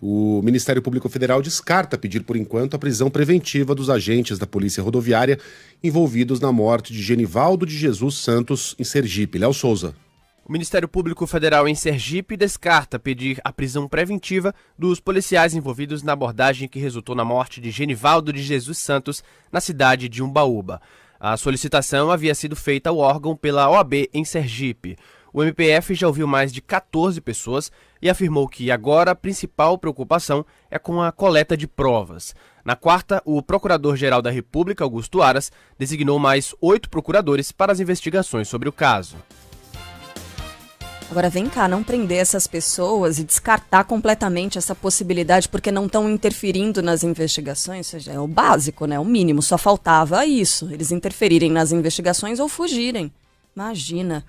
O Ministério Público Federal descarta pedir por enquanto a prisão preventiva dos agentes da Polícia Rodoviária envolvidos na morte de Genivaldo de Jesus Santos em Sergipe. Léo Souza. O Ministério Público Federal em Sergipe descarta pedir a prisão preventiva dos policiais envolvidos na abordagem que resultou na morte de Genivaldo de Jesus Santos na cidade de Umbaúba. A solicitação havia sido feita ao órgão pela OAB em Sergipe. O MPF já ouviu mais de 14 pessoas e afirmou que agora a principal preocupação é com a coleta de provas. Na quarta, o Procurador-Geral da República, Augusto Aras, designou mais oito procuradores para as investigações sobre o caso. Agora vem cá, não prender essas pessoas e descartar completamente essa possibilidade porque não estão interferindo nas investigações, ou seja, é o básico, né? O mínimo, só faltava isso, eles interferirem nas investigações ou fugirem. Imagina.